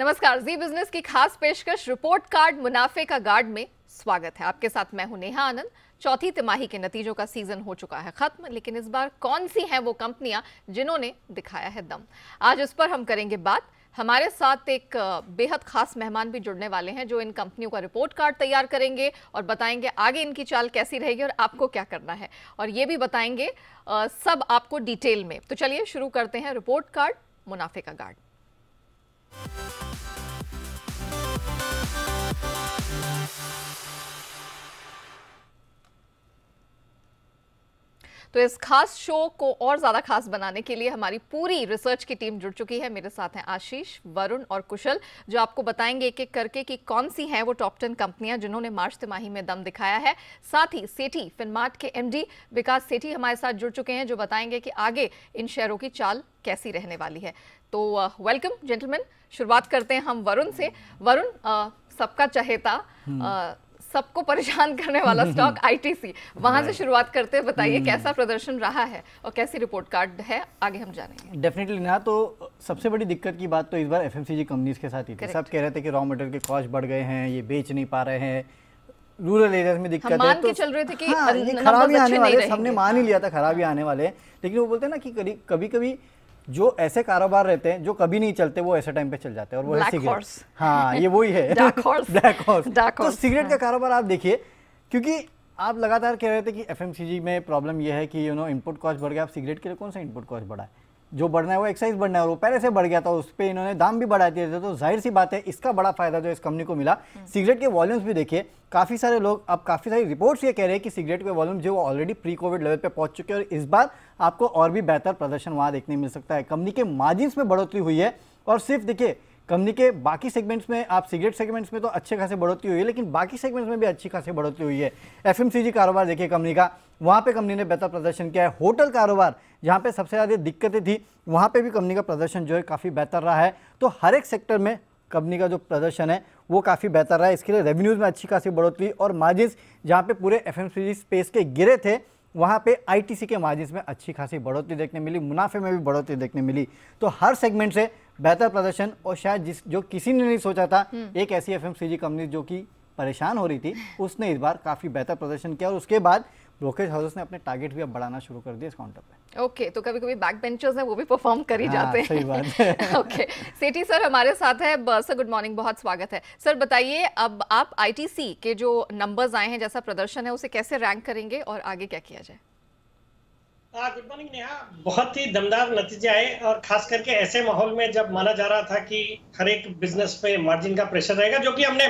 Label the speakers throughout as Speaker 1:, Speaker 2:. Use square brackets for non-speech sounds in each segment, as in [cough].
Speaker 1: नमस्कार जी बिजनेस की खास पेशकश रिपोर्ट कार्ड मुनाफे का गार्ड में स्वागत है आपके साथ मैं हूं नेहा आनंद चौथी तिमाही के नतीजों का सीजन हो चुका है खत्म लेकिन इस बार कौन सी हैं वो कंपनियां जिन्होंने दिखाया है दम आज उस पर हम करेंगे बात हमारे साथ एक बेहद खास मेहमान भी जुड़ने वाले हैं जो इन कंपनियों का रिपोर्ट कार्ड तैयार करेंगे और बताएंगे आगे इनकी चाल कैसी रहेगी और आपको क्या करना है और ये भी बताएंगे सब आपको डिटेल में तो चलिए शुरू करते हैं रिपोर्ट कार्ड मुनाफे का गार्ड तो इस खास शो को और ज़्यादा खास बनाने के लिए हमारी पूरी रिसर्च की टीम जुड़ चुकी है मेरे साथ हैं आशीष वरुण और कुशल जो आपको बताएंगे एक एक करके कि कौन सी हैं वो टॉप टेन कंपनियां जिन्होंने मार्च तिमाही में दम दिखाया है साथ ही सेठी फिनमार्ट के एमडी विकास सेठी हमारे साथ जुड़ चुके हैं जो बताएंगे कि आगे इन शेयरों की चाल कैसी रहने वाली है तो वेलकम जेंटलमैन शुरुआत करते हैं हम वरुण से वरुण सबका चहेता हम्म। सबको परेशान करने वाला [laughs] स्टॉक आईटीसी वहां से शुरुआत करते बताइए हम्म। कैसा प्रदर्शन रहा है और कैसी रिपोर्ट कार्ड है आगे हम जानेंगे
Speaker 2: डेफिनेटली ना तो सबसे बड़ी दिक्कत की बात तो इस बार एफएमसीजी कंपनीज के साथ ही थी सब कह रहे थे कि रॉ मटेरियल के कॉस्ट बढ़ गए हैं ये बेच नहीं पा रहे हैं रूरल एरियाज में दिक्कत है तो चल
Speaker 1: रहे थे कि हाँ, खराबी आने वाले सबने मान
Speaker 2: ही लिया था खराबी हाँ। आने वाले लेकिन वो बोलते हैं ना कि कभी कभी जो ऐसे कारोबार रहते हैं जो कभी नहीं चलते वो ऐसे टाइम पे चल जाते हैं और वो है सिगरेट हाँ ये वही है डार्क [laughs] [laughs] horse. Dark तो horse. तो सिगरेट का हाँ. कारोबार आप देखिए क्योंकि आप लगातार कह रहे थे कि एफ में प्रॉब्लम यह है कि यू नो इनपुट कॉस्ट बढ़ गया आप सिगरेट के लिए कौन सा इनपुट कॉस्ट बढ़ा है जो बढ़ना है वो एक्साइज बढ़ना है और वो पहले से बढ़ गया था उस पर इन्होंने दाम भी बढ़ा दिए थे तो जाहिर सी बात है इसका बड़ा फायदा जो इस कंपनी को मिला हम्म। सिगरेट के वॉल्यूम्स भी देखिए काफ़ी सारे लोग अब काफ़ी सारी रिपोर्ट्स ये कह रहे हैं कि सिगरेट के वॉल्यूम जो ऑलरेडी प्री कोविड लेवल पर पहुंच चुके हैं और इस बार आपको और भी बेहतर प्रदर्शन वहाँ देखने मिल सकता है कंपनी के मार्जिन में बढ़ोतरी हुई है और सिर्फ देखिए कंपनी के बाकी सेगमेंट्स में आप सिगरेट सेगमेंट्स में तो अच्छे खासे बढ़ोतरी हुई है लेकिन बाकी सेगमेंट्स में भी अच्छी खासी बढ़ोतरी हुई है एफएमसीजी कारोबार देखिए कंपनी का वहाँ पे कंपनी ने बेहतर प्रदर्शन किया है होटल कारोबार जहाँ पे सबसे ज़्यादा दिक्कतें थी वहाँ पे भी कंपनी का प्रदर्शन जो है काफ़ी बेहतर रहा है तो हर एक सेक्टर में कंपनी का जो प्रदर्शन है वो काफ़ी बेहतर रहा है इसके लिए रेवेन्यूज़ में अच्छी खासी बढ़ोतरी और मार्जिन जहाँ पे पूरे एफ स्पेस के गिरे थे वहाँ पे आईटीसी के मार्जिन में अच्छी खासी बढ़ोतरी देखने मिली मुनाफे में भी बढ़ोतरी देखने मिली तो हर सेगमेंट से बेहतर प्रदर्शन और शायद जिस जो किसी ने नहीं सोचा था हम्म। एक ऐसी एफ कंपनी जो कि परेशान हो रही थी उसने इस बार काफ़ी बेहतर प्रदर्शन किया और उसके बाद ब्रोकेज हाउसेस ने अपने टारगेट भी अब बढ़ाना शुरू कर दिया इस काउंटर पे
Speaker 1: ओके okay, तो कभी कभी बैक बेंचर्स हैं वो भी परफॉर्म कर ही हाँ, जाते हैं सही बात है ओके सेठी सर हमारे साथ है सर गुड मॉर्निंग बहुत स्वागत है सर बताइए अब आप आईटीसी के जो नंबर्स आए हैं जैसा प्रदर्शन है उसे कैसे रैंक करेंगे और आगे क्या किया जाए
Speaker 3: गुड हाँ, मॉर्निंग नेहा बहुत ही दमदार नतीजे आए और खास करके ऐसे माहौल में जब माना जा रहा था कि हर एक बिजनेस पे मार्जिन का प्रेशर रहेगा जो कि हमने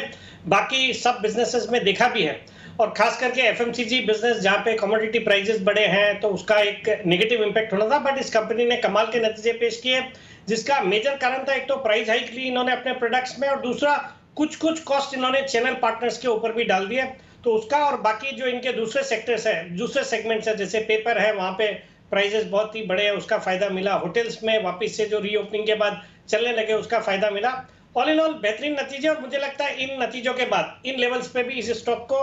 Speaker 3: बाकी सब बिजनेसेस में देखा भी है और खास करके एफ बिजनेस जहाँ पे कमोडिटी प्राइजेस बढ़े हैं तो उसका एक नेगेटिव इम्पैक्ट होना था बट इस कंपनी ने कमाल के नतीजे पेश किए जिसका मेजर कारण था एक तो प्राइस हाइक ली इन्होंने अपने प्रोडक्ट्स में और दूसरा कुछ कुछ कॉस्ट इन्होंने चैनल पार्टनर्स के ऊपर भी डाल दिए तो उसका और बाकी जो इनके दूसरे सेक्टर्स है दूसरे सेगमेंट्स है जैसे पेपर है वहाँ पे प्राइजेस बहुत ही बड़े हैं उसका फायदा मिला होटल्स में वापस से जो रीओपनिंग के बाद चलने लगे उसका फायदा मिला ऑल इन ऑल बेहतरीन नतीजे और मुझे लगता है इन नतीजों के बाद इन लेवल्स पे भी इस स्टॉक को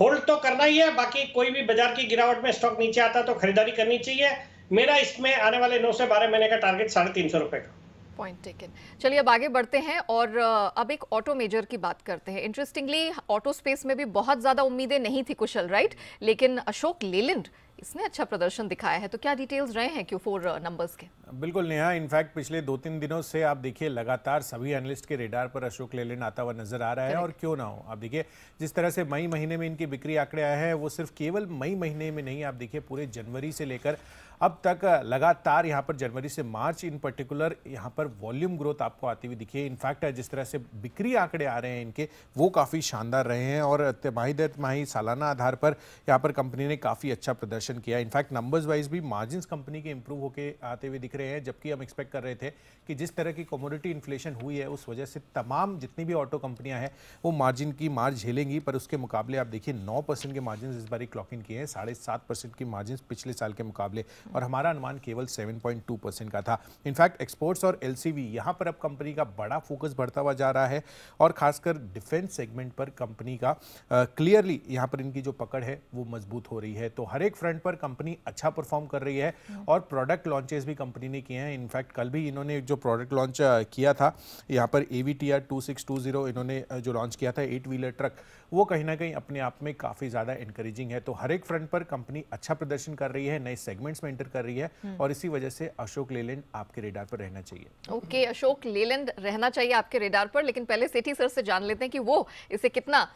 Speaker 3: होल्ड तो करना ही है बाकी कोई भी बाजार की गिरावट में स्टॉक नीचे आता तो खरीदारी करनी चाहिए मेरा इसमें आने वाले नौ से बारह महीने का टारगेट साढ़े तीन सौ रुपए का
Speaker 1: पॉइंट टेकन चलिए अब आगे बढ़ते हैं और अब एक ऑटो मेजर की बात करते हैं इंटरेस्टिंगली ऑटो स्पेस में भी बहुत ज़्यादा उम्मीदें नहीं थी कुशल राइट लेकिन अशोक लेलिंड इसने अच्छा प्रदर्शन दिखाया है तो क्या डिटेल्स रहे हैं क्यू फोर नंबर्स के
Speaker 4: बिल्कुल नेहा इनफैक्ट पिछले दो तीन दिनों से आप देखिए लगातार सभी एनलिस्ट के रेडार पर अशोक लेलैंड आता हुआ नजर आ रहा है और क्यों ना हो आप देखिए जिस तरह से मई महीने में इनकी बिक्री आंकड़े आए हैं वो सिर्फ केवल मई महीने में नहीं आप देखिए पूरे जनवरी से लेकर अब तक लगातार यहाँ पर जनवरी से मार्च इन पर्टिकुलर यहाँ पर वॉल्यूम ग्रोथ आपको आती हुई दिखी है इनफैक्ट जिस तरह से बिक्री आंकड़े आ रहे हैं इनके वो काफ़ी शानदार रहे हैं और तिमाही दर तिमाही सालाना आधार पर यहाँ पर कंपनी ने काफ़ी अच्छा प्रदर्शन किया इनफैक्ट नंबर्स वाइज भी मार्जिन कंपनी के इम्प्रूव होकर आते हुए दिख रहे हैं जबकि हम एक्सपेक्ट कर रहे थे कि जिस तरह की कमोडिटी इन्फ्लेशन हुई है उस वजह से तमाम जितनी भी ऑटो कंपनियाँ हैं वो मार्जिन की मार झेलेंगी पर उसके मुकाबले आप देखिए नौ परसेंट के मार्जिन इस बार क्लॉक इन किए हैं साढ़े सात परसेंट की मार्जिन पिछले साल के मुकाबले और हमारा अनुमान केवल 7.2 परसेंट का था इनफैक्ट एक्सपोर्ट्स और एल सी यहाँ पर अब कंपनी का बड़ा फोकस बढ़ता हुआ जा रहा है और खासकर डिफेंस सेगमेंट पर कंपनी का क्लियरली uh, यहाँ पर इनकी जो पकड़ है वो मजबूत हो रही है तो हर एक फ्रंट पर कंपनी अच्छा परफॉर्म कर रही है और प्रोडक्ट लॉन्चेस भी कंपनी ने किए हैं इनफैक्ट कल भी इन्होंने जो प्रोडक्ट लॉन्च किया था यहाँ पर A V T R two six two zero इन्होंने जो लॉन्च किया था एट व्हीलर ट्रक वो कहीं ना कहीं अपने आप में काफ़ी ज़्यादा इंकरेजिंग है तो हर एक फ्रंट पर कंपनी अच्छा प्रदर्शन कर रही है नए सेगमेंट्स में एंटर कर रही है हम्म। और इसी वजह से अशोक लेलैंड आपके रेडार पर रहना चाहिए
Speaker 1: ओके अशोक लेलैंड रहना चाहिए आपके रेडार पर लेकिन पहले सेठी सर से जान लेते हैं कि वो इसे कितना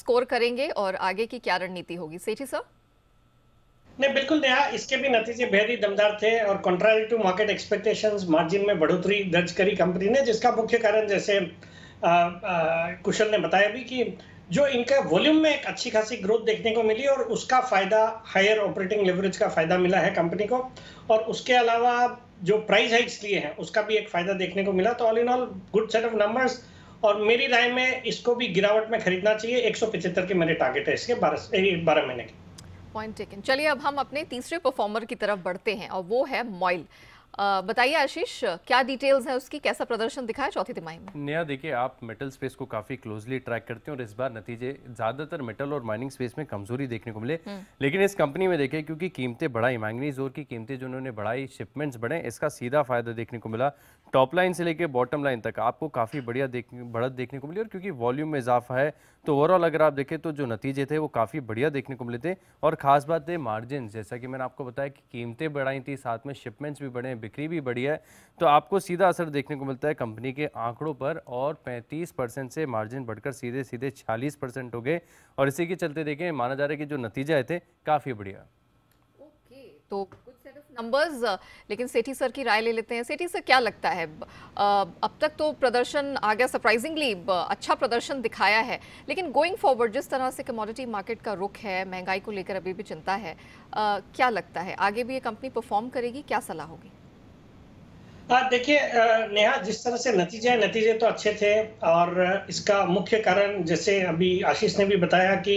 Speaker 1: स्कोर करेंगे और आगे की क्या रणनीति होगी सेठी सर
Speaker 3: नहीं बिल्कुल नया इसके भी नतीजे बेहद ही दमदार थे और contrary to market expectations margin में बढ़ोतरी दर्ज करी कंपनी ने जिसका मुख्य कारण जैसे कुशल ने बताया भी कि जो इनका वॉल्यूम में एक अच्छी खासी ग्रोथ देखने को मिली और उसका फायदा हायर ऑपरेटिंग लेवरेज का फायदा मिला है कंपनी को और उसके अलावा जो प्राइस हाइक्स लिए हैं उसका भी एक फायदा देखने को मिला तो all in all good set of numbers और मेरी राय में इसको भी गिरावट में खरीदना चाहिए एक के मेरे टारगेट है इसके बारह बारह महीने के
Speaker 1: पॉइंट चलिए अब हम अपने तीसरे परफॉर्मर की तरफ बढ़ते हैं और वो है मॉइल बताइए आशीष क्या डिटेल्स हैं उसकी कैसा प्रदर्शन दिखा है चौथी तिमाही में
Speaker 5: नया देखिए आप मेटल स्पेस को काफी क्लोजली ट्रैक करते हैं और इस बार नतीजे ज्यादातर मेटल और माइनिंग स्पेस में कमजोरी देखने को मिले हम्म। लेकिन इस कंपनी में देखिए क्योंकि कीमतें बढ़ाई मैंगनीज और की कीमतें जो उन्होंने बढ़ाई शिपमेंट्स बढ़े इसका सीधा फायदा देखने को मिला टॉप लाइन से लेकर बॉटम लाइन तक आपको काफ़ी बढ़िया देख बढ़त देखने को मिली और क्योंकि वॉल्यूम में इजाफा है तो ओवरऑल अगर आप देखें तो जो नतीजे थे वो काफ़ी बढ़िया देखने को मिले थे और ख़ास बात है मार्जिन जैसा कि मैंने आपको बताया कि कीमतें बढ़ाई थी साथ में शिपमेंट्स भी बढ़े हैं बिक्री भी बढ़ी है तो आपको सीधा असर देखने को मिलता है कंपनी के आंकड़ों पर और पैंतीस से मार्जिन बढ़कर सीधे सीधे छियालीस हो गए और इसी के चलते देखें माना जा रहा है कि जो नतीजे आए थे काफ़ी बढ़िया
Speaker 1: तो नंबर्स uh, लेकिन सेठी सर की राय ले लेते हैं सेठी सर क्या लगता है अब तक तो प्रदर्शन आ गया सरप्राइजिंगली अच्छा प्रदर्शन दिखाया है लेकिन गोइंग फॉरवर्ड जिस तरह से कमोडिटी मार्केट का रुख है महंगाई को लेकर अभी भी चिंता है क्या लगता है आगे भी ये कंपनी परफॉर्म करेगी क्या सलाह होगी
Speaker 3: हाँ, देखिए नेहा जिस तरह से नतीजे नतीजे तो अच्छे थे और इसका मुख्य कारण जैसे अभी आशीष ने भी बताया कि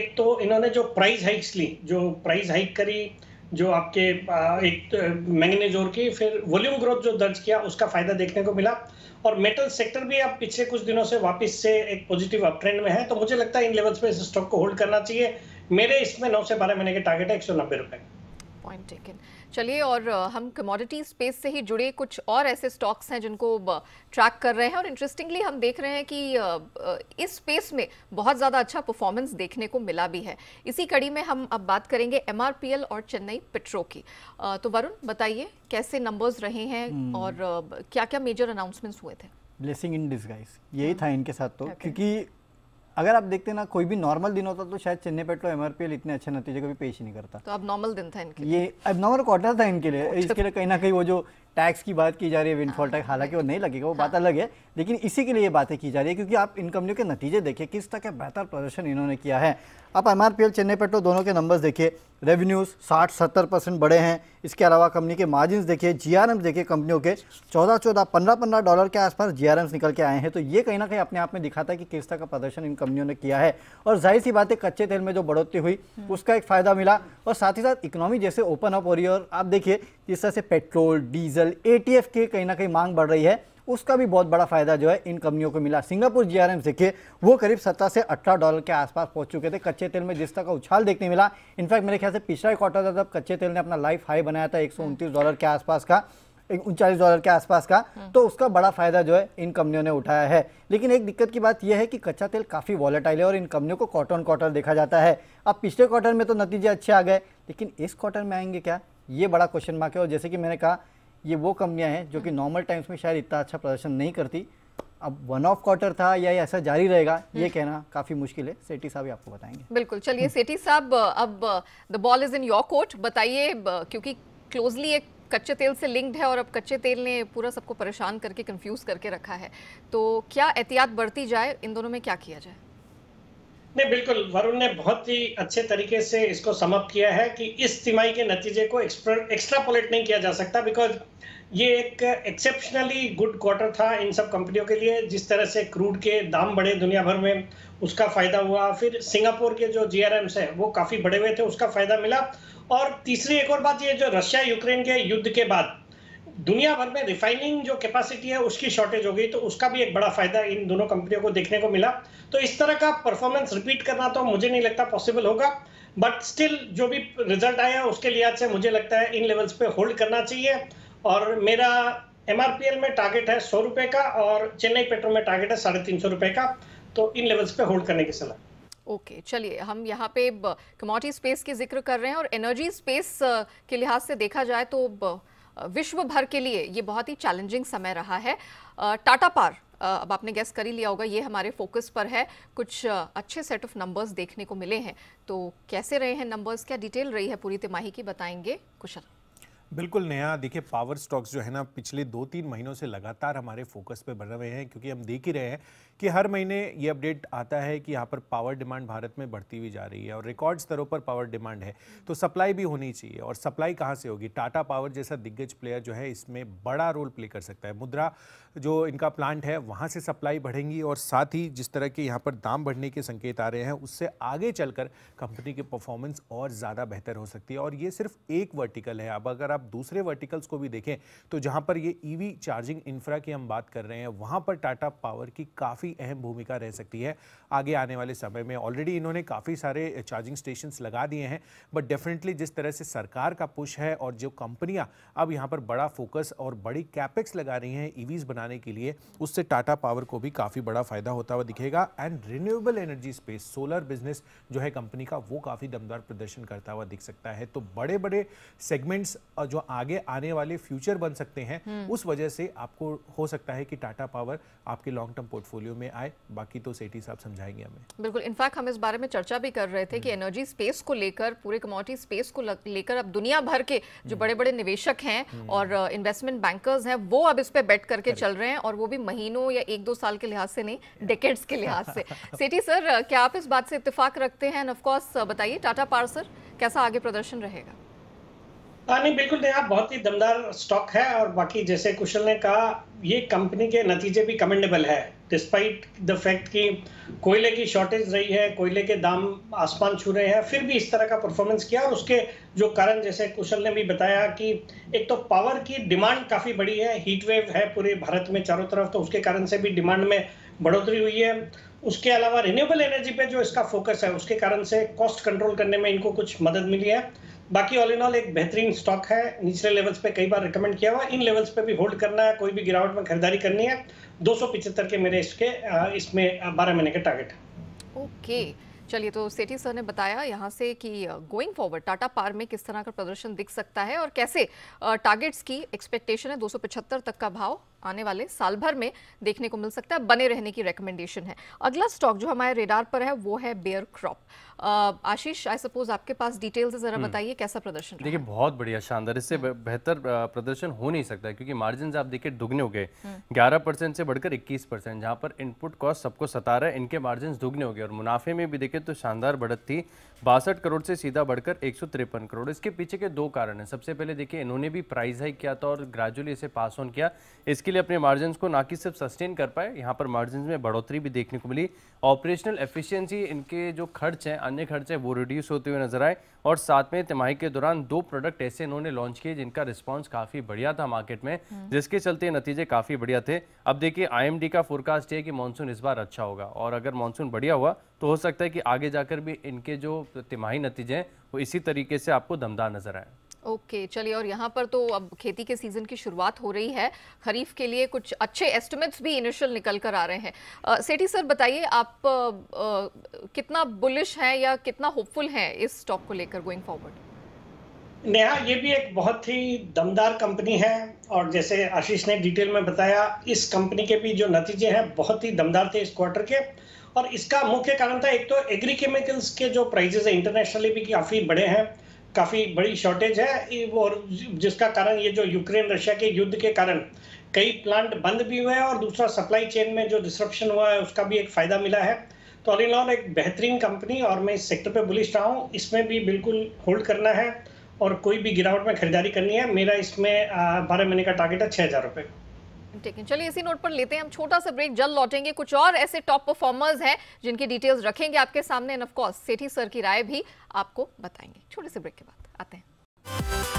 Speaker 3: एक तो इन्होंने जो प्राइस हाइक्स ली जो प्राइस हाइक करी जो आपके एक तो, और की फिर वॉल्यूम ग्रोथ जो दर्ज किया उसका फायदा देखने को मिला और मेटल सेक्टर भी अब पिछले कुछ दिनों से वापस से एक पॉजिटिव अप ट्रेंड में है तो मुझे लगता है इन लेवल्स पे इस स्टॉक को होल्ड करना चाहिए मेरे इसमें नौ से बारह महीने के टारगेट है एक सौ नब्बे रुपये
Speaker 1: पॉइंट टेकन चलिए और हम कमोडिटी स्पेस से ही जुड़े कुछ और ऐसे स्टॉक्स हैं जिनको ट्रैक कर रहे हैं और इंटरेस्टिंगली हम देख रहे हैं कि इस स्पेस में बहुत ज़्यादा अच्छा परफॉर्मेंस देखने को मिला भी है इसी कड़ी में हम अब बात करेंगे एम और चेन्नई पेट्रो की तो वरुण बताइए कैसे नंबर्स रहे हैं हम्म। और क्या क्या मेजर अनाउंसमेंट्स हुए थे
Speaker 2: ब्लेसिंग इन डिस्गाइज यही हम्म। था इनके साथ तो okay. क्योंकि अगर आप देखते ना कोई भी नॉर्मल दिन होता तो शायद चेन्नई पेट्रो एमआरपीएल इतने अच्छे नतीजे कभी पेश ही नहीं करता तो
Speaker 1: अब नॉर्मल दिन था इनके
Speaker 2: लिए अब नॉर्मल क्वार्टर था इनके लिए [laughs] इसके लिए कहीं ना कहीं वो जो टैक्स की बात की जा रही है विनफॉल टैक्स हाँ, हालांकि वो नहीं लगेगा वो बात हाँ। अलग है लेकिन इसी के लिए ये बातें की जा रही है क्योंकि आप इन कंपनियों के नतीजे देखिए किस तरह का बेहतर प्रदर्शन इन्होंने किया है आप M R P L Chennai petro दोनों के नंबर्स देखिए रेवेन्यूज़ साठ सत्तर परसेंट बढ़े हैं इसके अलावा कंपनी के मार्जिन देखिए जी आर देखिए कंपनियों के चौदह चौदह पंद्रह पंद्रह डॉलर के आसपास जी निकल के आए हैं तो ये कहीं ना कहीं अपने आप में दिखाता है कि किस तरह का प्रदर्शन इन कंपनियों ने किया है और जाहिर सी बात है कच्चे तेल में जो बढ़ोतरी हुई हम्म। उसका एक फ़ायदा मिला और साथ ही साथ इकोनॉमी जैसे ओपन अप हो रही है और आप देखिए जिस तरह से पेट्रोल डीजल एटीएफ की कहीं ना कहीं मांग बढ़ रही है उसका भी बहुत बड़ा फायदा जो है इन कंपनियों को मिला सिंगापुर जीआरएम देखिए वो करीब सत्रह से अठारह डॉलर के आसपास पहुंच चुके थे कच्चे तेल में जिस तरह का उछाल देखने मिला इनफैक्ट मेरे ख्याल से पिछला क्वार्टर था तब कच्चे तेल ने अपना लाइफ हाई बनाया था एक डॉलर के आसपास का एक उनचालीस डॉलर के आसपास का हम्म। तो उसका बड़ा फायदा जो है इन कंपनियों ने उठाया है लेकिन एक दिक्कत की बात यह है कि कच्चा तेल काफ़ी वॉलेटाइल है और इन कंपनियों को क्वार्टर क्वार्टर देखा जाता है अब पिछले क्वार्टर में तो नतीजे अच्छे आ गए लेकिन इस क्वार्टर में आएंगे क्या ये बड़ा क्वेश्चन मार्क है और जैसे कि मैंने कहा ये वो कंपनियां हैं जो कि नॉर्मल हम्म। टाइम्स में शायद इतना अच्छा प्रदर्शन नहीं करती अब वन ऑफ क्वार्टर था या ऐसा जारी रहेगा ये हम्म। कहना काफी मुश्किल है सेठी साहब आपको बताएंगे
Speaker 1: बिल्कुल चलिए हम्म। सेठी साहब अब the ball is in your court बताइए uh, क्योंकि क्लोजली एक कच्चे तेल से लिंक्ड है और अब कच्चे तेल ने पूरा सबको परेशान करके कंफ्यूज करके रखा है तो क्या एहतियात बढ़ती जाए इन दोनों में क्या किया जाए
Speaker 3: नहीं बिल्कुल वरुण ने बहुत ही अच्छे तरीके से इसको समअप किया है कि इस तिमाही के नतीजे को एक्स्ट्रापोलेट नहीं किया जा सकता बिकॉज ये एक एक्सेप्शनली गुड क्वार्टर था इन सब कंपनियों के लिए जिस तरह से क्रूड के दाम बढ़े दुनिया भर में उसका फायदा हुआ फिर सिंगापुर के जो जी है वो काफ़ी बढ़े हुए थे उसका फायदा मिला और तीसरी एक और बात ये जो रशिया यूक्रेन के युद्ध के बाद दुनिया भर में रिफाइनिंग जो कैपेसिटी है उसकी शॉर्टेज हो गई तो उसका भी एक बड़ा फायदा इन दोनों कंपनियों को देखने को मिला तो इस तरह का परफॉर्मेंस रिपीट करना तो मुझे नहीं लगता पॉसिबल होगा बट स्टिल जो भी रिजल्ट आया उसके लिहाज से मुझे लगता है इन लेवल्स पे होल्ड करना चाहिए और मेरा एम में टारगेट है सौ रुपये का और चेन्नई पेट्रोल में टारगेट है साढ़े तीन सौ रुपये का तो इन लेवल्स पे होल्ड करने की सलाह
Speaker 1: ओके okay, चलिए हम यहाँ पे कमोडिटी स्पेस की जिक्र कर रहे हैं और एनर्जी स्पेस के लिहाज से देखा जाए तो विश्व भर के लिए ये बहुत ही चैलेंजिंग समय रहा है टाटा पार अब आपने गैस कर ही लिया होगा ये हमारे फोकस पर है कुछ अच्छे सेट ऑफ नंबर्स देखने को मिले हैं तो कैसे रहे हैं नंबर्स क्या डिटेल रही है पूरी तिमाही की बताएंगे कुशल
Speaker 4: बिल्कुल नया देखिए पावर स्टॉक्स जो है ना पिछले दो तीन महीनों से लगातार हमारे फोकस पे बन रहे हैं क्योंकि हम देख ही रहे हैं कि हर महीने ये अपडेट आता है कि यहाँ पर पावर डिमांड भारत में बढ़ती हुई जा रही है और रिकॉर्ड स्तरों पर पावर डिमांड है तो सप्लाई भी होनी चाहिए और सप्लाई कहाँ से होगी टाटा पावर जैसा दिग्गज प्लेयर जो है इसमें बड़ा रोल प्ले कर सकता है मुद्रा जो इनका प्लांट है वहाँ से सप्लाई बढ़ेंगी और साथ ही जिस तरह के यहाँ पर दाम बढ़ने के संकेत आ रहे हैं उससे आगे चलकर कंपनी की परफॉर्मेंस और ज़्यादा बेहतर हो सकती है और ये सिर्फ एक वर्टिकल है अब अगर आप दूसरे वर्टिकल्स को भी देखें तो जहां पर ये ईवी चार्जिंग इंफ्रा की हम बात कर रहे हैं वहां पर टाटा पावर की काफ़ी अहम भूमिका रह सकती है आगे आने वाले समय में ऑलरेडी इन्होंने काफ़ी सारे चार्जिंग स्टेशन लगा दिए हैं बट डेफिनेटली जिस तरह से सरकार का पुश है और जो कंपनियाँ अब यहाँ पर बड़ा फोकस और बड़ी कैपेक्स लगा रही हैं ई e बनाने के लिए उससे टाटा पावर को भी काफ़ी बड़ा फायदा होता हुआ दिखेगा and renewable energy space solar business जो है कंपनी का वो काफ़ी दमदार प्रदर्शन करता हुआ दिख सकता है तो बड़े बड़े सेगमेंट्स और जो आगे आने वाले फ्यूचर बन सकते हैं हम्म। उस वजह से आपको हो सकता है कि टाटा पावर आपके लॉन्ग टर्म पोर्टफोलियो में आए बाकी तो सेठी साहब समझाएंगे हमें
Speaker 1: बिल्कुल इनफैक्ट हम इस बारे में चर्चा भी कर रहे थे कि एनर्जी हम्म। स्पेस को लेकर पूरे कमोडिटी स्पेस को लेकर अब दुनिया भर के जो हम्म। बड़े बड़े निवेशक हैं और इन्वेस्टमेंट uh, बैंकर्स हैं वो अब इस पर बैट करके चल रहे हैं और वो भी महीनों या एक दो साल के लिहाज से नहीं डेकेट्स के लिहाज से [laughs] सेठी सर uh, क्या आप इस बात से इतफाक रखते हैं एंड ऑफकोर्स uh, बताइए टाटा पार सर कैसा आगे प्रदर्शन रहेगा
Speaker 3: हाँ नहीं बिल्कुल नहीं आप बहुत ही दमदार स्टॉक है और बाकी जैसे कुशल ने कहा ये कंपनी के नतीजे भी कमेंडेबल है डिस्पाइट द फैक्ट कि कोयले की शॉर्टेज रही है कोयले के दाम आसमान छू रहे हैं फिर भी इस तरह का परफॉर्मेंस किया और उसके जो कारण जैसे कुशल ने भी बताया कि एक तो पावर की डिमांड काफ़ी बड़ी है हीट वेव है पूरे भारत में चारों तरफ तो उसके कारण से भी डिमांड में बढ़ोतरी हुई है उसके अलावा रिन्यूएबल एनर्जी पे जो इसका फोकस है उसके कारण से कॉस्ट कंट्रोल करने में इनको कुछ मदद मिली है बाकी ऑल इन ऑल एक बेहतरीन स्टॉक है निचले लेवल्स पे कई बार रिकमेंड किया हुआ इन लेवल्स पे भी होल्ड करना है कोई भी गिरावट में खरीदारी करनी है दो के मेरे इसके इसमें
Speaker 1: बारह महीने के टारगेट ओके चलिए तो सेठी सर ने बताया यहाँ से कि गोइंग फॉरवर्ड टाटा पार में किस तरह का प्रदर्शन दिख सकता है और कैसे टारगेट्स की एक्सपेक्टेशन है दो तक का भाव आने वाले साल भर में देखने को मिल सकता है बने रहने की रिकमेंडेशन है अगला स्टॉक जो हमारे रेडार पर है वो है Bayer crop Ashish I suppose आपके पास डिटेल्स है जरा हम्म। बताइए कैसा प्रदर्शन देखिए
Speaker 5: बहुत बढ़िया शानदार इससे बेहतर प्रदर्शन हो नहीं सकता क्योंकि मार्जिन आप देखिए दुग्ने हो गए हम्म। ग्यारह परसेंट से बढ़कर इक्कीस परसेंट जहाँ पर इनपुट कॉस्ट सबको सता रहा है इनके मार्जिन दुग्ने हो गए और मुनाफे में भी देखें तो शानदार बढ़त थी बासठ करोड़ से सीधा बढ़कर एक करोड़ इसके पीछे के दो कारण है सबसे पहले देखिए इन्होंने भी प्राइस हाइक किया था और ग्रेजुअली इसे पास ऑन किया इसके इसके लिए अपने मार्जिन को ना कि सिर्फ सस्टेन कर पाए यहाँ पर मार्जिन में बढ़ोतरी भी देखने को मिली ऑपरेशनल एफिशिएंसी इनके जो खर्च हैं अन्य खर्च हैं वो रिड्यूस होते हुए नजर आए और साथ में तिमाही के दौरान दो प्रोडक्ट ऐसे इन्होंने लॉन्च किए जिनका रिस्पांस काफ़ी बढ़िया था मार्केट में हम्म। जिसके चलते नतीजे काफ़ी बढ़िया थे अब देखिए आईएमडी का फोरकास्ट है कि मानसून इस बार अच्छा होगा और अगर मानसून बढ़िया हुआ तो हो सकता है कि आगे जाकर भी इनके जो तिमाही नतीजे हैं वो इसी तरीके से आपको दमदार नजर आए
Speaker 1: ओके चलिए और यहाँ पर तो अब खेती के सीज़न की शुरुआत हो रही है खरीफ के लिए कुछ अच्छे एस्टिमेट्स भी इनिशियल निकल कर आ रहे हैं सेठी सर बताइए आप आ, कितना बुलिश हैं या कितना होपफुल हैं इस स्टॉक को लेकर गोइंग फॉरवर्ड
Speaker 3: नेहा ये भी एक बहुत ही दमदार कंपनी है और जैसे आशीष ने डिटेल में बताया इस कंपनी के भी जो नतीजे हैं बहुत ही दमदार थे इस क्वार्टर के और इसका मुख्य कारण था एक तो एग्रीकेमिकल्स के जो प्राइजेस है इंटरनेशनली भी काफ़ी बड़े हैं काफ़ी बड़ी शॉर्टेज है और जिसका कारण ये जो यूक्रेन रशिया के युद्ध के कारण कई प्लांट बंद भी हुए हैं और दूसरा सप्लाई चेन में जो डिस्ट्रप्शन हुआ है उसका भी एक फ़ायदा मिला है तो ऑल इन ऑल एक बेहतरीन कंपनी और मैं इस सेक्टर पे बुलिश रहा हूँ इसमें भी बिल्कुल होल्ड करना है और कोई भी गिरावट में खरीदारी करनी है मेरा इसमें बारह महीने का टारगेट है छः हज़ार रुपये
Speaker 1: आपने चलिए इसी नोट पर लेते हैं हम छोटा सा ब्रेक जल्द लौटेंगे कुछ और ऐसे टॉप परफॉर्मर्स हैं जिनकी डिटेल्स रखेंगे आपके सामने end of course Sethi sir की राय भी आपको बताएंगे छोटे से ब्रेक के बाद आते हैं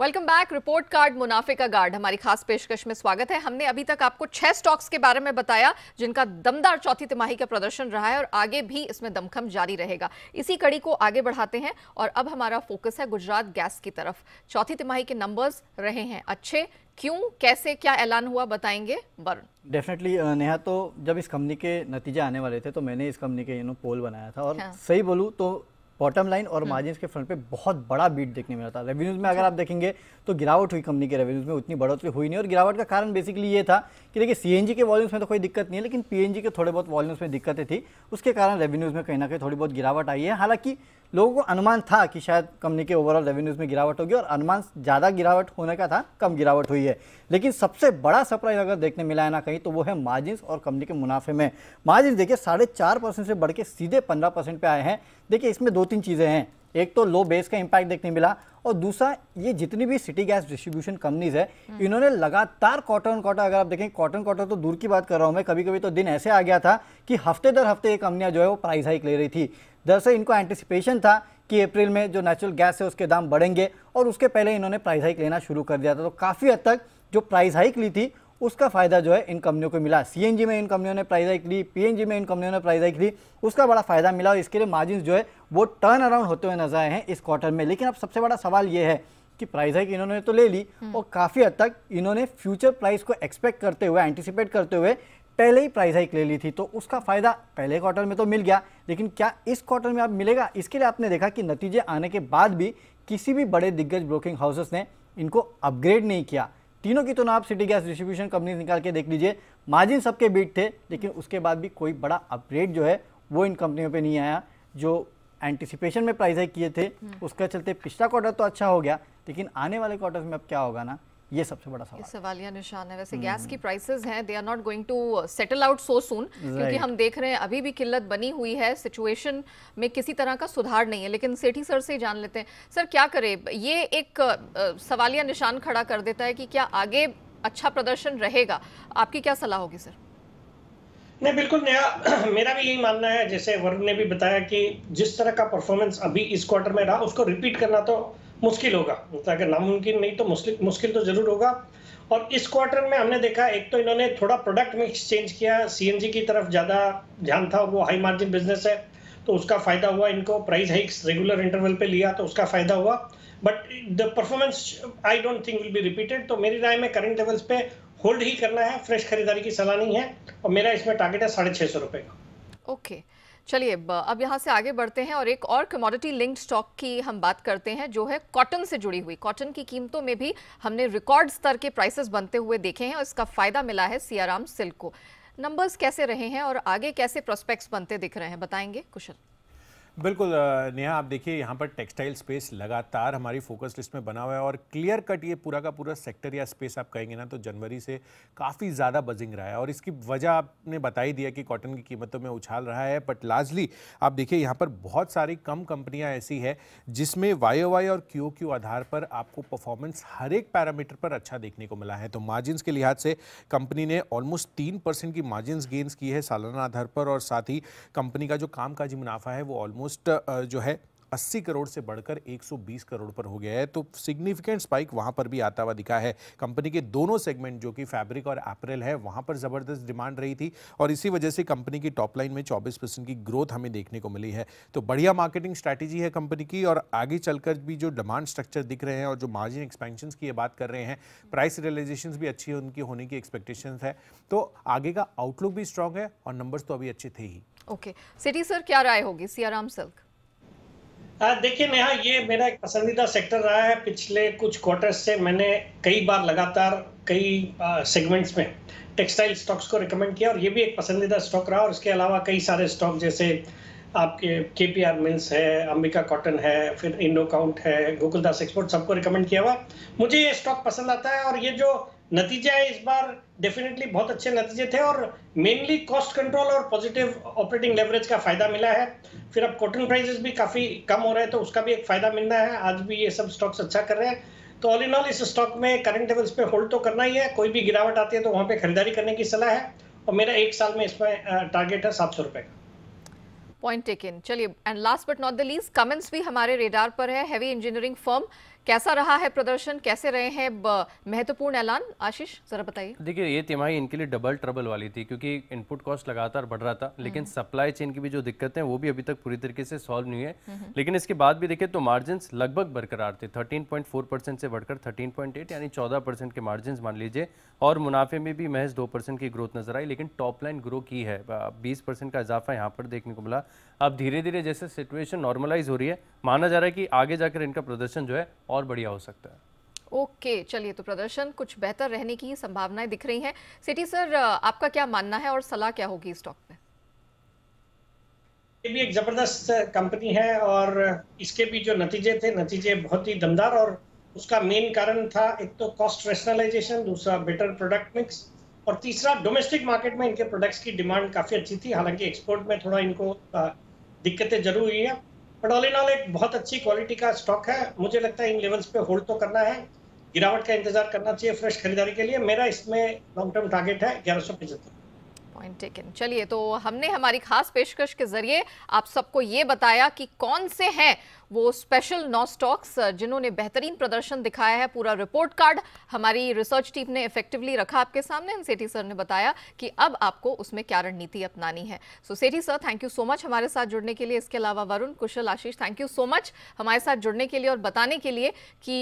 Speaker 1: वेलकम बैक रिपोर्ट कार्ड मुनाफे का गार्ड हमारी खास पेशकश में स्वागत है हमने अभी तक आपको छह स्टॉक्स के बारे में बताया जिनका दमदार चौथी तिमाही का प्रदर्शन रहा है और आगे भी इसमें दमखम जारी रहेगा इसी कड़ी को आगे बढ़ाते हैं और अब हमारा फोकस है गुजरात गैस की तरफ चौथी तिमाही के नंबर्स रहे हैं अच्छे क्यों कैसे क्या ऐलान हुआ बताएंगे वरुण
Speaker 2: डेफिनेटली नेहा तो जब इस कंपनी के नतीजे आने वाले थे तो मैंने इस कंपनी के यू नो पोल बनाया था और हाँ। सही बोलूँ तो बॉटम लाइन और हम्म। मार्जिन के फ्रंट पे बहुत बड़ा बीट देखने में आता रेवेन्यूज में अगर अच्छा। आप देखेंगे तो गिरावट हुई कंपनी के रेवेन्यूज में उतनी बढ़ोतरी हुई नहीं और गिरावट का कारण बेसिकली ये था कि देखिए सी के वॉल्यूम्स में तो कोई दिक्कत नहीं है लेकिन पी के थोड़े बहुत वॉल्यूम्स में दिक्कतें थी उसके कारण रेवेन्यूज में कहीं ना कहीं थोड़ी बहुत गिरावट आई है हालांकि लोगों को अनुमान था कि शायद कंपनी के ओवरऑल रेवेन्यूज़ में गिरावट होगी और अनुमान ज़्यादा गिरावट होने का था कम गिरावट हुई है लेकिन सबसे बड़ा सरप्राइज अगर देखने मिला है ना कहीं तो वो है मार्जिन्स और कंपनी के मुनाफे में मार्जिन देखिए साढ़े चार परसेंट से बढ़ के सीधे पंद्रह परसेंट पे आए हैं देखिए इसमें दो तीन चीज़ें हैं एक तो लो बेस का इम्पैक्ट देखने मिला और दूसरा ये जितनी भी सिटी गैस डिस्ट्रीब्यूशन कंपनीज है इन्होंने लगातार कॉटन ऑन अगर आप देखें कॉटन कॉटर तो दूर की बात कर रहा हूँ मैं कभी कभी तो दिन ऐसे आ गया था कि हफ्ते दर हफ्ते ये कंपनियाँ जो है वो प्राइस हाइक ले रही थी दरअसल इनको एंटिसिपेशन था कि अप्रैल में जो नेचुरल गैस है उसके दाम बढ़ेंगे और उसके पहले इन्होंने प्राइस हाइक लेना शुरू कर दिया था तो काफ़ी हद तक जो प्राइस हाइक ली थी उसका फ़ायदा जो है इन कंपनियों को मिला सी में इन कंपनियों ने प्राइस हाइक ली पी में इन कंपनियों ने प्राइस हाइक ली उसका बड़ा फ़ायदा मिला और इसके लिए मार्जिन जो है वो टर्न अराउंड होते हुए नजर आए हैं इस क्वार्टर में लेकिन अब सबसे बड़ा सवाल ये है कि प्राइस हाइक इन्होंने तो ले ली हम्म। और काफ़ी हद तक इन्होंने फ्यूचर प्राइस को एक्सपेक्ट करते हुए एंटिसिपेट करते हुए पहले ही प्राइस हाइक ले ली थी तो उसका फ़ायदा पहले क्वार्टर में तो मिल गया लेकिन क्या इस क्वार्टर में आप मिलेगा इसके लिए आपने देखा कि नतीजे आने के बाद भी किसी भी बड़े दिग्गज ब्रोकिंग हाउसेस ने इनको अपग्रेड नहीं किया तीनों की तो ना आप सिटी गैस डिस्ट्रीब्यूशन कंपनी निकाल के देख लीजिए मार्जिन सबके बीट थे लेकिन उसके बाद भी कोई बड़ा अपग्रेड जो है वो इन कंपनियों पे नहीं आया जो एंटिसिपेशन में प्राइस हाइक किए थे हम्म। उसका चलते पिछला क्वार्टर तो अच्छा हो गया लेकिन आने वाले क्वार्टर में अब क्या होगा ना ये सबसे बड़ा सवाल
Speaker 1: सवालिया निशान है वैसे गैस हम्म, की प्राइसेस हम्म। हैं they are not going to settle out so soon क्योंकि हम देख रहे हैं अभी भी किल्लत बनी हुई है सिचुएशन में किसी तरह का सुधार नहीं है लेकिन सेठी सर से ही जान लेते हैं सर क्या करें ये एक uh, uh, सवालिया निशान खड़ा कर देता है कि क्या आगे अच्छा प्रदर्शन रहेगा आपकी क्या सलाह होगी सर
Speaker 3: नहीं बिल्कुल नया [clears throat] मेरा भी यही मानना है जैसे वरुण ने भी बताया कि जिस तरह का परफॉर्मेंस अभी इस क्वार्टर में रहा उसको रिपीट करना तो मुश्किल होगा मतलब अगर नामुमकिन नहीं तो मुश्किल तो जरूर होगा और इस क्वार्टर में हमने देखा एक तो इन्होंने थोड़ा प्रोडक्ट में एक्सचेंज किया सी की तरफ ज़्यादा ध्यान था वो हाई मार्जिन बिजनेस है तो उसका फ़ायदा हुआ इनको प्राइस हाइक्स रेगुलर इंटरवल पे लिया तो उसका फ़ायदा हुआ but the performance I don't think will be repeated तो मेरी राय में करंट लेवल्स पे होल्ड ही करना है फ्रेश खरीदारी की सलाह नहीं है और मेरा इसमें टारगेट है साढ़े छः सौ रुपये का
Speaker 1: ओके okay. चलिए अब यहाँ से आगे बढ़ते हैं और एक और कमोडिटी लिंक्ड स्टॉक की हम बात करते हैं जो है कॉटन से जुड़ी हुई कॉटन की कीमतों में भी हमने रिकॉर्ड स्तर के प्राइसेस बनते हुए देखे हैं और इसका फायदा मिला है सियाराम सिल्क को नंबर्स कैसे रहे हैं और आगे कैसे प्रोस्पेक्ट्स बनते दिख रहे हैं बताएंगे कुशल
Speaker 4: बिल्कुल नेहा आप देखिए यहाँ पर टेक्सटाइल स्पेस लगातार हमारी फोकस लिस्ट में बना हुआ है और क्लियर कट ये पूरा का पूरा सेक्टर या स्पेस आप कहेंगे ना तो जनवरी से काफ़ी ज़्यादा बजिंग रहा है और इसकी वजह आपने बता ही दिया कि कॉटन की कीमतों में उछाल रहा है बट लार्जली आप देखिए यहाँ पर बहुत सारी कम कंपनियाँ ऐसी है जिसमें वाई और क्यू क्यू आधार पर आपको परफॉर्मेंस हर एक पैरामीटर पर अच्छा देखने को मिला है तो मार्जिनस के लिहाज से कंपनी ने ऑलमोस्ट तीन की मार्जिनस गेंस की है सालाना आधार पर और साथ ही कंपनी का जो काम मुनाफा है वो ऑलमोस्ट ऑलमोस्ट जो है 80 करोड़ से बढ़कर 120 करोड़ पर हो गया है तो सिग्निफिकेंट स्पाइक वहां पर भी आता हुआ दिखा है कंपनी के दोनों सेगमेंट जो कि फैब्रिक और अप्रैल है वहां पर ज़बरदस्त डिमांड रही थी और इसी वजह से कंपनी की टॉप लाइन में चौबीस की ग्रोथ हमें देखने को मिली है तो बढ़िया मार्केटिंग स्ट्रैटेजी है कंपनी की और आगे चलकर भी जो डिमांड स्ट्रक्चर दिख रहे हैं और जो मार्जिन एक्सपेंशन की बात कर रहे हैं प्राइस रियलाइजेशन भी अच्छी उनकी होने की एक्सपेक्टेशन है तो आगे का आउटलुक भी स्ट्रांग है और नंबर्स तो अभी अच्छे थे ही
Speaker 1: ओके सिटी सर क्या राय होगी सियाराम सिल्क
Speaker 3: हाँ, देखिए नेहा ये मेरा एक पसंदीदा सेक्टर रहा है पिछले कुछ क्वार्टर्स से मैंने कई बार लगातार कई सेगमेंट्स में टेक्सटाइल स्टॉक्स को रिकमेंड किया और ये भी एक पसंदीदा स्टॉक रहा और इसके अलावा कई सारे स्टॉक जैसे आपके के पी आर मिल्स है अंबिका कॉटन है फिर इंडो काउंट है गोकुलदास एक्सपोर्ट सबको रिकमेंड किया हुआ मुझे ये स्टॉक पसंद आता है और ये जो नतीजा इस बार डेफिनेटली बहुत अच्छे नतीजे थे और मेनली कॉस्ट कंट्रोल और पॉजिटिव ऑपरेटिंग लेवरेज का फायदा मिला है फिर अब कॉटन प्राइजेस भी काफी कम हो रहे हैं तो उसका भी एक फायदा मिल रहा है आज भी ये सब स्टॉक्स अच्छा कर रहे हैं तो ऑल इन ऑल इस स्टॉक में करंट लेवल्स पे होल्ड तो करना ही है कोई भी गिरावट आती है तो वहां पे खरीदारी करने की सलाह है और मेरा एक साल में इसमें टारगेट है सात का
Speaker 1: पॉइंट टेकन चलिए and last but not the least comments भी हमारे रेडार पर है हैवी इंजीनियरिंग फर्म कैसा रहा है प्रदर्शन कैसे रहे हैं महत्वपूर्ण ऐलान आशीष जरा बताइए
Speaker 5: देखिए ये तिमाही इनके लिए डबल ट्रबल वाली थी क्योंकि इनपुट कॉस्ट लगातार बढ़ रहा था हम्म। लेकिन सप्लाई चेन की भी जो दिक्कतें वो भी अभी तक पूरी तरीके से सॉल्व नहीं है हम्म। लेकिन इसके बाद भी देखिए तो मार्जिन लगभग बरकरार थे थर्टीन से बढ़कर थर्टीन यानी चौदह के मार्जिन मान लीजिए और मुनाफे में भी महज दो की ग्रोथ नजर आई लेकिन टॉप लाइन ग्रो की है बीस का इजाफा यहाँ पर देखने को मिला अब धीरे धीरे जैसे सिचुएशन नॉर्मलाइज हो रही है माना जा रहा है कि आगे जाकर इनका प्रदर्शन जो है और बढ़िया हो सकता है
Speaker 1: ओके okay, चलिए तो प्रदर्शन कुछ बेहतर रहने की संभावनाएं दिख रही हैं सिटी सर आपका क्या मानना है और सलाह क्या होगी स्टॉक में
Speaker 3: ये भी एक जबरदस्त कंपनी है और इसके भी जो नतीजे थे नतीजे बहुत ही दमदार और उसका मेन कारण था एक तो कॉस्ट रेशनलाइजेशन दूसरा बेटर प्रोडक्ट मिक्स और तीसरा डोमेस्टिक मार्केट में इनके प्रोडक्ट्स की डिमांड काफ़ी अच्छी थी हालांकि एक्सपोर्ट में थोड़ा इनको दिक्कतें जरूर हुई है बट ऑल इन ऑल एक बहुत अच्छी क्वालिटी का स्टॉक है मुझे लगता है इन लेवल्स पे होल्ड तो करना है गिरावट का इंतजार करना चाहिए फ्रेश खरीदारी के लिए मेरा इसमें लॉन्ग टर्म टारगेट है ग्यारह सौ पचहत्तर
Speaker 1: पॉइंट टेकन चलिए तो हमने हमारी खास पेशकश के जरिए आप सबको ये बताया कि कौन से हैं वो स्पेशल नौ स्टॉक्स जिन्होंने बेहतरीन प्रदर्शन दिखाया है पूरा रिपोर्ट कार्ड हमारी रिसर्च टीम ने इफेक्टिवली रखा आपके सामने एंड सेठी सर ने बताया कि अब आपको उसमें क्या रणनीति अपनानी है so Sethi sir thank you so much हमारे साथ जुड़ने के लिए इसके अलावा Varun Kushal Ashish thank you so much हमारे साथ जुड़ने के लिए और बताने के लिए कि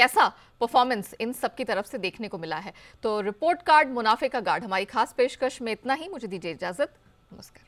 Speaker 1: कैसा परफॉर्मेंस इन सब की तरफ से देखने को मिला है तो रिपोर्ट कार्ड मुनाफे का गार्ड हमारी खास पेशकश में इतना ही मुझे दीजिए इजाजत नमस्कार